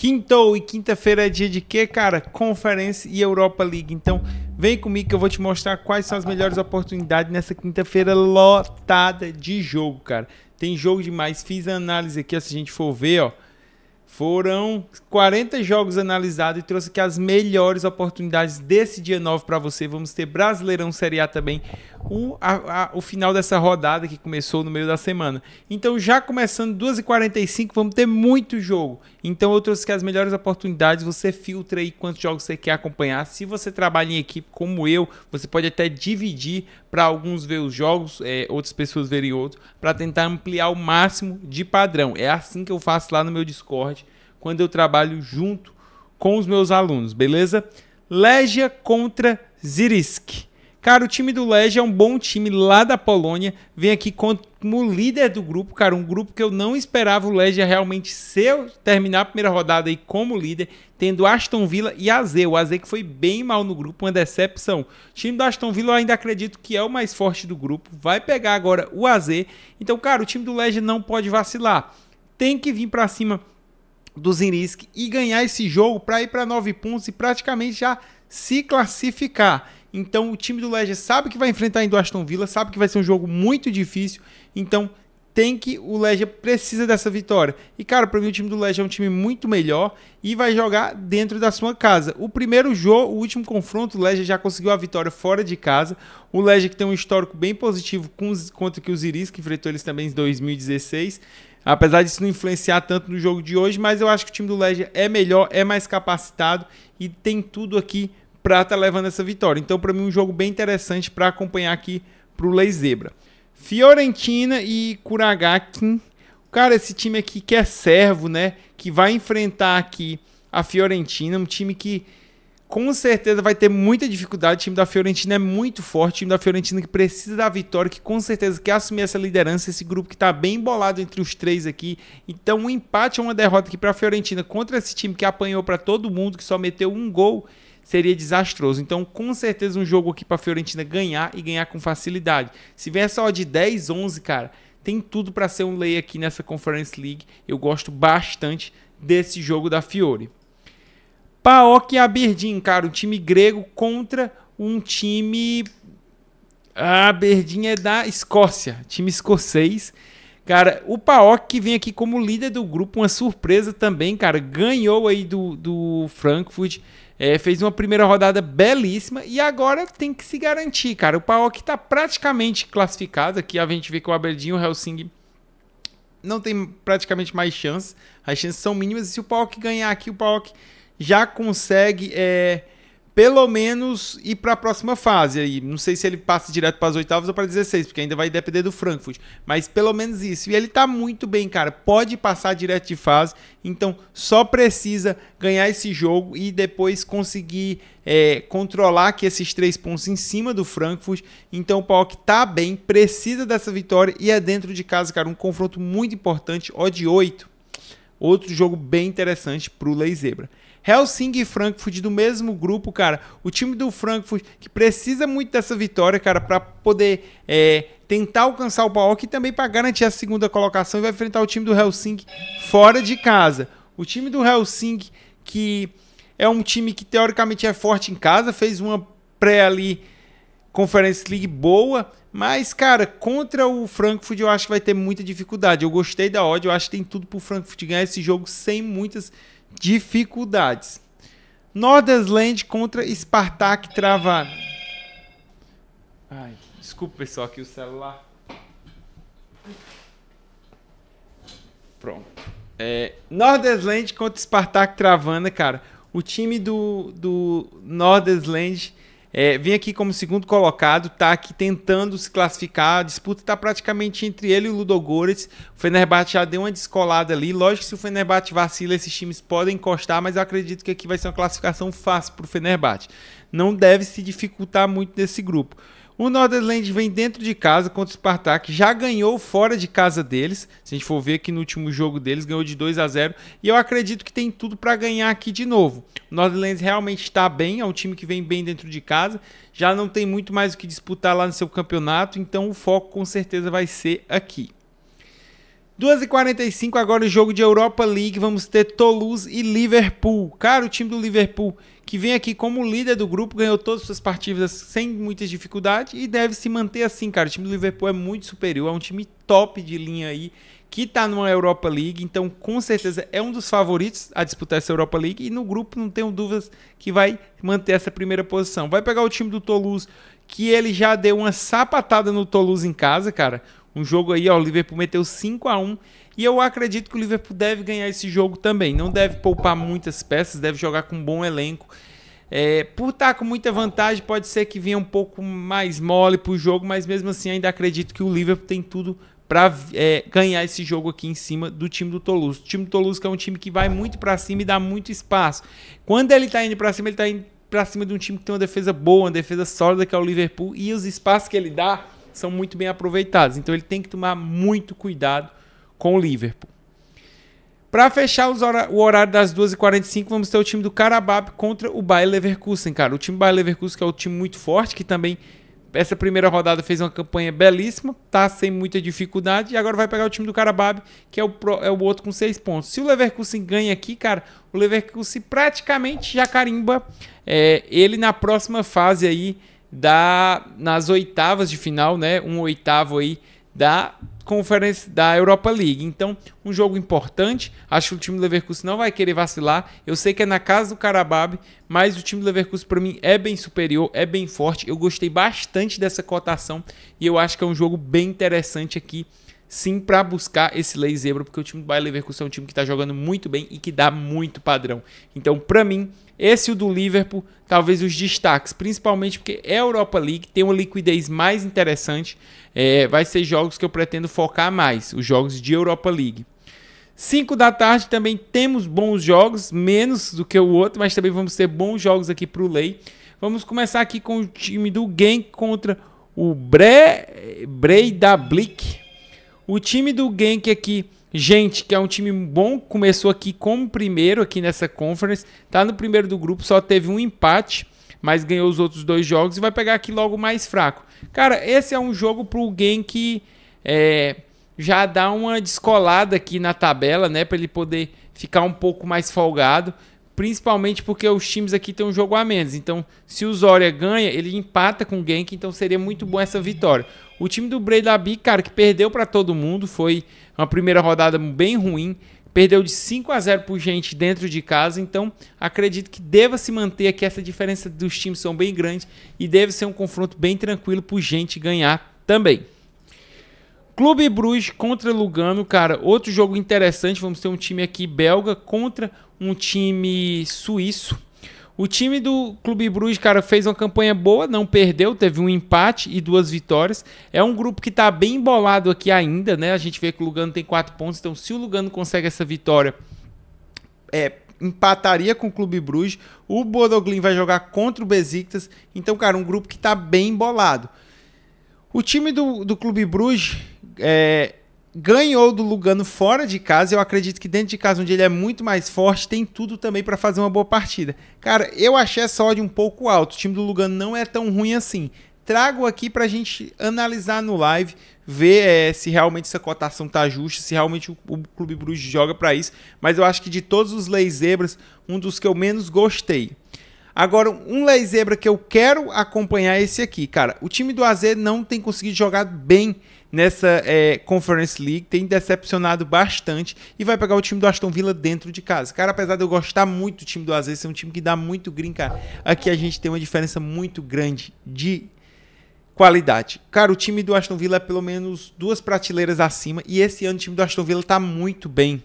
Quintou e quinta-feira é dia de quê, cara? Conferência e Europa League. Então, vem comigo que eu vou te mostrar quais são as melhores oportunidades nessa quinta-feira lotada de jogo, cara. Tem jogo demais. Fiz a análise aqui, ó, se a gente for ver, ó. Foram 40 jogos analisados e trouxe aqui as melhores oportunidades desse dia 9 para você. Vamos ter Brasileirão Série A também, o, a, a, o final dessa rodada que começou no meio da semana. Então, já começando 2h45, vamos ter muito jogo. Então, eu trouxe aqui as melhores oportunidades. Você filtra aí quantos jogos você quer acompanhar. Se você trabalha em equipe como eu, você pode até dividir para alguns ver os jogos, é, outras pessoas verem outros, para tentar ampliar o máximo de padrão. É assim que eu faço lá no meu Discord quando eu trabalho junto com os meus alunos, beleza? Legia contra Zirisk. Cara, o time do Legia é um bom time lá da Polônia. Vem aqui como líder do grupo, cara. Um grupo que eu não esperava o Legia realmente ser, terminar a primeira rodada aí como líder, tendo Aston Villa e AZ. O AZ que foi bem mal no grupo, uma decepção. O time do Aston Villa eu ainda acredito que é o mais forte do grupo. Vai pegar agora o AZ. Então, cara, o time do Legia não pode vacilar. Tem que vir para cima do Zinrisk e ganhar esse jogo para ir para 9 pontos e praticamente já se classificar. Então o time do Legia sabe que vai enfrentar em o Aston Villa, sabe que vai ser um jogo muito difícil, então tem que o Legia precisa dessa vitória. E cara, para mim o time do Legia é um time muito melhor e vai jogar dentro da sua casa. O primeiro jogo, o último confronto, o Legia já conseguiu a vitória fora de casa. O Legia que tem um histórico bem positivo com contra que o Ziris que enfrentou eles também em 2016 Apesar disso não influenciar tanto no jogo de hoje, mas eu acho que o time do Legia é melhor, é mais capacitado e tem tudo aqui para estar tá levando essa vitória. Então, para mim, um jogo bem interessante para acompanhar aqui para o Lei Zebra. Fiorentina e Kuragakin. Cara, esse time aqui que é servo, né? Que vai enfrentar aqui a Fiorentina, um time que com certeza vai ter muita dificuldade. O time da Fiorentina é muito forte. O time da Fiorentina que precisa da vitória, que com certeza quer assumir essa liderança. Esse grupo que está bem embolado entre os três aqui. Então, um empate ou uma derrota aqui para a Fiorentina contra esse time que apanhou para todo mundo, que só meteu um gol, seria desastroso. Então, com certeza, um jogo aqui para a Fiorentina ganhar e ganhar com facilidade. Se vier só de 10, 11, cara, tem tudo para ser um lay aqui nessa Conference League. Eu gosto bastante desse jogo da Fiore. Paok e Aberdeen, cara, o time grego contra um time. A ah, Aberdeen é da Escócia, time escocês. Cara, o Paok que vem aqui como líder do grupo, uma surpresa também, cara. Ganhou aí do, do Frankfurt, é, fez uma primeira rodada belíssima e agora tem que se garantir, cara. O Paok tá praticamente classificado aqui. A gente vê que o Aberdeen e o Helsing não tem praticamente mais chances. As chances são mínimas e se o Paok ganhar aqui, o Paok... Paok já consegue é, pelo menos ir para a próxima fase. Aí. Não sei se ele passa direto para as oitavas ou para 16, porque ainda vai depender do Frankfurt. Mas pelo menos isso. E ele está muito bem, cara. Pode passar direto de fase. Então só precisa ganhar esse jogo e depois conseguir é, controlar aqui esses três pontos em cima do Frankfurt. Então o Pauk tá bem, precisa dessa vitória e é dentro de casa, cara. Um confronto muito importante, ó de 8. Outro jogo bem interessante para o Lei Zebra. Helsinki e Frankfurt do mesmo grupo, cara. O time do Frankfurt que precisa muito dessa vitória, cara, para poder é, tentar alcançar o Paok e também para garantir a segunda colocação e vai enfrentar o time do Helsinki fora de casa. O time do Helsinki que é um time que teoricamente é forte em casa, fez uma pré ali Conference League boa, mas cara, contra o Frankfurt eu acho que vai ter muita dificuldade. Eu gostei da odd, eu acho que tem tudo pro Frankfurt ganhar esse jogo sem muitas dificuldades. Nordersland contra Spartak travado. Ai, desculpa pessoal, aqui o celular. Pronto. É, Nordersland contra Spartak Travana, cara. O time do, do Nordersland é, vem aqui como segundo colocado, tá aqui tentando se classificar. A disputa está praticamente entre ele e o Ludogorets. O Fenerbahçe já deu uma descolada ali. Lógico que se o Fenerbahçe vacila, esses times podem encostar, mas eu acredito que aqui vai ser uma classificação fácil para o Fenerbahçe. Não deve se dificultar muito nesse grupo. O Northland vem dentro de casa contra o Spartak, já ganhou fora de casa deles. Se a gente for ver que no último jogo deles ganhou de 2 a 0 e eu acredito que tem tudo para ganhar aqui de novo. O Northland realmente está bem, é um time que vem bem dentro de casa, já não tem muito mais o que disputar lá no seu campeonato, então o foco com certeza vai ser aqui. 2h45 agora o jogo de Europa League. Vamos ter Toulouse e Liverpool. Cara, o time do Liverpool, que vem aqui como líder do grupo, ganhou todas as suas partidas sem muitas dificuldades e deve se manter assim, cara. O time do Liverpool é muito superior, é um time top de linha aí, que tá numa Europa League. Então, com certeza, é um dos favoritos a disputar essa Europa League. E no grupo, não tenho dúvidas que vai manter essa primeira posição. Vai pegar o time do Toulouse que ele já deu uma sapatada no Toulouse em casa, cara. Um jogo aí, ó, o Liverpool meteu 5 a 1 e eu acredito que o Liverpool deve ganhar esse jogo também. Não deve poupar muitas peças, deve jogar com um bom elenco. É, por estar tá com muita vantagem, pode ser que venha um pouco mais mole para o jogo, mas mesmo assim ainda acredito que o Liverpool tem tudo para é, ganhar esse jogo aqui em cima do time do Toulouse. O time do Toulouse que é um time que vai muito para cima e dá muito espaço. Quando ele está indo para cima, ele está indo para cima de um time que tem uma defesa boa, uma defesa sólida, que é o Liverpool, e os espaços que ele dá são muito bem aproveitados. Então ele tem que tomar muito cuidado com o Liverpool. Para fechar hora, o horário das 2h45, vamos ter o time do Karabakh contra o Bayer Leverkusen, cara. O time do Bayer Leverkusen, que é um time muito forte, que também essa primeira rodada fez uma campanha belíssima, tá sem muita dificuldade, e agora vai pegar o time do Karabab, que é o, pro, é o outro com seis pontos. Se o Leverkusen ganha aqui, cara, o Leverkusen praticamente já carimba é, ele na próxima fase aí, da, nas oitavas de final, né? Um oitavo aí da conferência da Europa League. Então, um jogo importante. Acho que o time do Leverkusen não vai querer vacilar. Eu sei que é na casa do Karabab, mas o time do Leverkusen para mim é bem superior, é bem forte. Eu gostei bastante dessa cotação e eu acho que é um jogo bem interessante aqui. Sim, para buscar esse lei zebra, porque o time do Bayer Leverkusen é um time que está jogando muito bem e que dá muito padrão. Então, para mim, esse e o do Liverpool, talvez os destaques, principalmente porque é a Europa League tem uma liquidez mais interessante. É, vai ser jogos que eu pretendo focar mais, os jogos de Europa League. 5 da tarde também temos bons jogos, menos do que o outro, mas também vamos ter bons jogos aqui para o Lei. Vamos começar aqui com o time do Genk contra o Bre... Breidablik. O time do Genk aqui Gente, que é um time bom, começou aqui como primeiro aqui nessa conference, tá no primeiro do grupo, só teve um empate, mas ganhou os outros dois jogos e vai pegar aqui logo mais fraco. Cara, esse é um jogo para alguém que é, já dá uma descolada aqui na tabela, né, para ele poder ficar um pouco mais folgado, principalmente porque os times aqui têm um jogo a menos. Então, se o Zória ganha, ele empata com o Genk, então seria muito bom essa vitória. O time do Breidabí, cara, que perdeu para todo mundo, foi uma primeira rodada bem ruim, perdeu de 5 a 0 por gente dentro de casa, então acredito que deva se manter aqui, essa diferença dos times são bem grandes e deve ser um confronto bem tranquilo por gente ganhar também. Clube Bruges contra Lugano, cara, outro jogo interessante, vamos ter um time aqui belga contra um time suíço, o time do Clube Bruges, cara, fez uma campanha boa, não perdeu, teve um empate e duas vitórias. É um grupo que está bem embolado aqui ainda, né? A gente vê que o Lugano tem quatro pontos, então se o Lugano consegue essa vitória, é, empataria com o Clube Bruges. O Bodoglin vai jogar contra o Besiktas. Então, cara, um grupo que está bem embolado. O time do, do Clube Bruges é, ganhou do Lugano fora de casa. Eu acredito que dentro de casa, onde ele é muito mais forte, tem tudo também para fazer uma boa partida. Cara, eu achei essa odd um pouco alto. O time do Lugano não é tão ruim assim. Trago aqui para a gente analisar no live, ver é, se realmente essa cotação tá justa, se realmente o, o Clube Bruges joga para isso. Mas eu acho que de todos os Lei zebras, um dos que eu menos gostei. Agora, um lei zebra que eu quero acompanhar é esse aqui, cara. O time do AZ não tem conseguido jogar bem nessa é, Conference League, tem decepcionado bastante e vai pegar o time do Aston Villa dentro de casa. Cara, apesar de eu gostar muito do time do Azevedo, é um time que dá muito grinca, aqui a gente tem uma diferença muito grande de qualidade. Cara, o time do Aston Villa é pelo menos duas prateleiras acima e esse ano o time do Aston Villa tá muito bem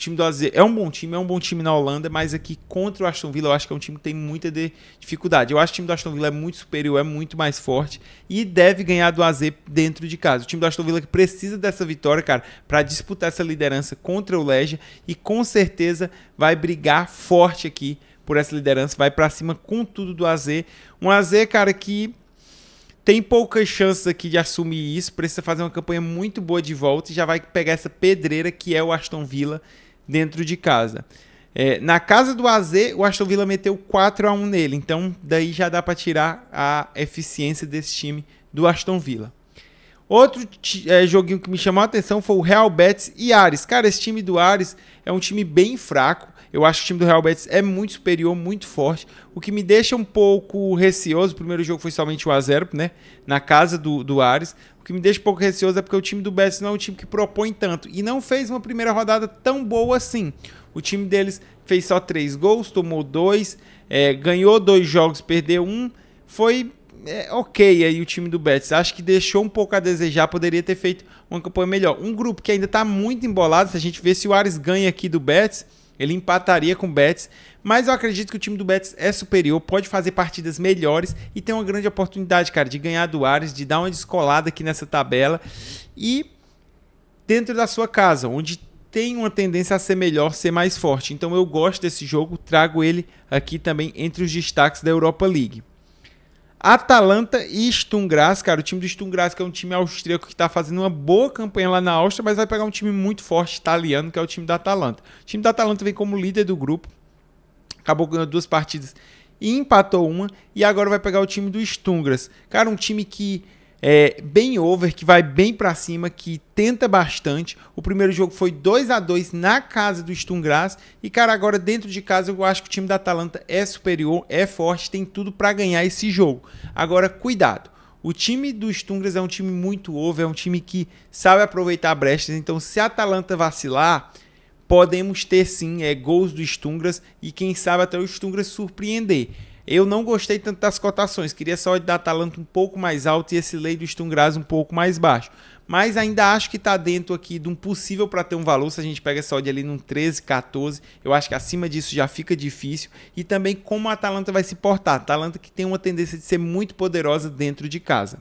time do AZ é um bom time, é um bom time na Holanda, mas aqui contra o Aston Villa eu acho que é um time que tem muita dificuldade. Eu acho que o time do Aston Villa é muito superior, é muito mais forte e deve ganhar do AZ dentro de casa. O time do Aston Villa que precisa dessa vitória, cara, para disputar essa liderança contra o Legia e com certeza vai brigar forte aqui por essa liderança, vai para cima com tudo do AZ. Um AZ, cara, que tem poucas chances aqui de assumir isso, precisa fazer uma campanha muito boa de volta e já vai pegar essa pedreira que é o Aston Villa dentro de casa. É, na casa do AZ, o Aston Villa meteu 4 a 1 nele, então daí já dá para tirar a eficiência desse time do Aston Villa. Outro é, joguinho que me chamou a atenção foi o Real Betis e Ares. Cara, esse time do Ares é um time bem fraco. Eu acho que o time do Real Betis é muito superior, muito forte, o que me deixa um pouco receoso. O primeiro jogo foi somente 1 a 0 né? Na casa do, do Ares. O que me deixa um pouco receoso é porque o time do Betis não é um time que propõe tanto e não fez uma primeira rodada tão boa assim. O time deles fez só três gols, tomou dois, é, ganhou dois jogos, perdeu um. Foi é, ok aí o time do Betis. Acho que deixou um pouco a desejar, poderia ter feito uma campanha melhor. Um grupo que ainda está muito embolado, se a gente vê se o Ares ganha aqui do Betis, ele empataria com o Betis, mas eu acredito que o time do Betis é superior, pode fazer partidas melhores e tem uma grande oportunidade, cara, de ganhar do Ares, de dar uma descolada aqui nessa tabela. E dentro da sua casa, onde tem uma tendência a ser melhor, ser mais forte. Então eu gosto desse jogo, trago ele aqui também entre os destaques da Europa League. Atalanta e Sturm cara, o time do Sturm que é um time austríaco que tá fazendo uma boa campanha lá na Áustria, mas vai pegar um time muito forte italiano, que é o time da Atalanta. O time da Atalanta vem como líder do grupo, acabou ganhando duas partidas e empatou uma, e agora vai pegar o time do Stungras. Cara, um time que é, bem over, que vai bem para cima, que tenta bastante. O primeiro jogo foi 2 a 2 na casa do Stungras. E, cara, agora dentro de casa eu acho que o time da Atalanta é superior, é forte, tem tudo para ganhar esse jogo. Agora, cuidado. O time do Stungras é um time muito over, é um time que sabe aproveitar brechas. Então, se a Atalanta vacilar, podemos ter sim é, gols do Stungras e quem sabe até o Stungras surpreender. Eu não gostei tanto das cotações, queria só o Atalanta um pouco mais alto e esse lei do Stungras um pouco mais baixo. Mas ainda acho que está dentro aqui de um possível para ter um valor. Se a gente pega essa odd ali num 13, 14, eu acho que acima disso já fica difícil. E também como a Atalanta vai se portar. A Atalanta que tem uma tendência de ser muito poderosa dentro de casa.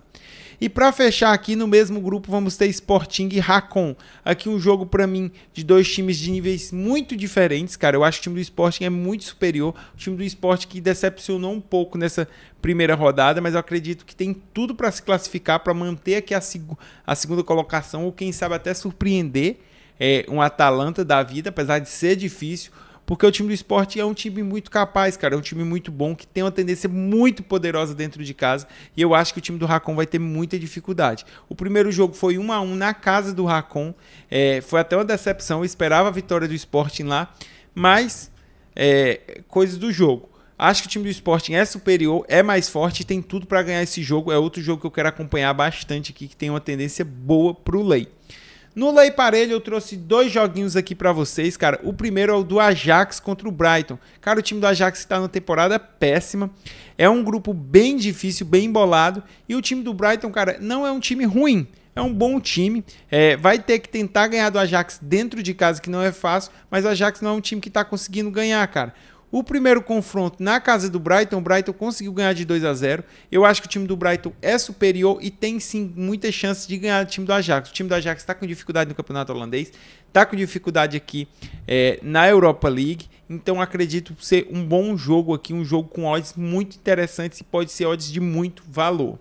E para fechar aqui no mesmo grupo vamos ter Sporting e Racon. Aqui um jogo para mim de dois times de níveis muito diferentes, cara. Eu acho que o time do Sporting é muito superior. O time do Sporting que decepcionou um pouco nessa primeira rodada, mas eu acredito que tem tudo para se classificar, para manter aqui a, seg a segunda colocação ou quem sabe até surpreender é, um Atalanta da vida, apesar de ser difícil porque o time do esporte é um time muito capaz, cara. É um time muito bom, que tem uma tendência muito poderosa dentro de casa. E eu acho que o time do Racon vai ter muita dificuldade. O primeiro jogo foi 1 a 1 na casa do Racon. É, foi até uma decepção. Eu esperava a vitória do Sporting lá, mas é, coisas do jogo. Acho que o time do Sporting é superior, é mais forte, tem tudo para ganhar esse jogo. É outro jogo que eu quero acompanhar bastante aqui, que tem uma tendência boa para o Lei. No Lei Parelho eu trouxe dois joguinhos aqui para vocês, cara. O primeiro é o do Ajax contra o Brighton. Cara, o time do Ajax está numa temporada péssima. É um grupo bem difícil, bem embolado. E o time do Brighton, cara, não é um time ruim. É um bom time. É, vai ter que tentar ganhar do Ajax dentro de casa, que não é fácil. Mas o Ajax não é um time que está conseguindo ganhar, cara. O primeiro confronto na casa do Brighton, o Brighton conseguiu ganhar de 2 a 0. Eu acho que o time do Brighton é superior e tem sim muitas chances de ganhar o time do Ajax. O time do Ajax está com dificuldade no campeonato holandês, está com dificuldade aqui é, na Europa League. Então acredito ser um bom jogo aqui, um jogo com odds muito interessantes e pode ser odds de muito valor.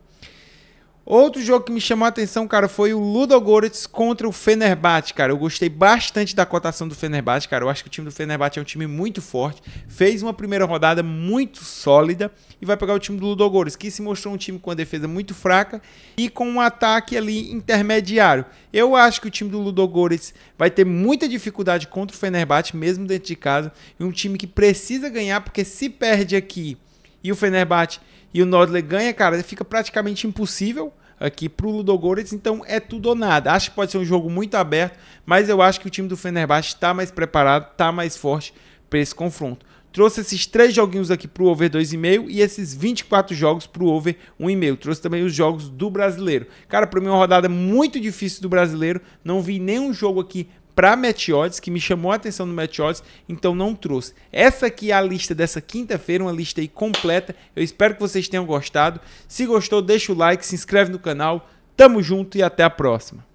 Outro jogo que me chamou a atenção, cara, foi o Ludogorets contra o Fenerbahçe, cara. Eu gostei bastante da cotação do Fenerbahçe, cara. Eu acho que o time do Fenerbahçe é um time muito forte. Fez uma primeira rodada muito sólida e vai pegar o time do Ludogorets, que se mostrou um time com uma defesa muito fraca e com um ataque ali intermediário. Eu acho que o time do Ludogorets vai ter muita dificuldade contra o Fenerbahçe, mesmo dentro de casa. E um time que precisa ganhar, porque se perde aqui e o Fenerbahçe e o Nodler ganha, cara, fica praticamente impossível aqui para o Ludogorets, então é tudo ou nada. Acho que pode ser um jogo muito aberto, mas eu acho que o time do Fenerbahçe está mais preparado, está mais forte para esse confronto. Trouxe esses três joguinhos aqui para o over 2,5 e esses 24 jogos para o over 1,5. Trouxe também os jogos do brasileiro. Cara, para mim é uma rodada muito difícil do brasileiro. Não vi nenhum jogo aqui para Matt que me chamou a atenção no Meteodes, então não trouxe. Essa aqui é a lista dessa quinta-feira, uma lista aí completa. Eu espero que vocês tenham gostado. Se gostou, deixa o like, se inscreve no canal. Tamo junto e até a próxima.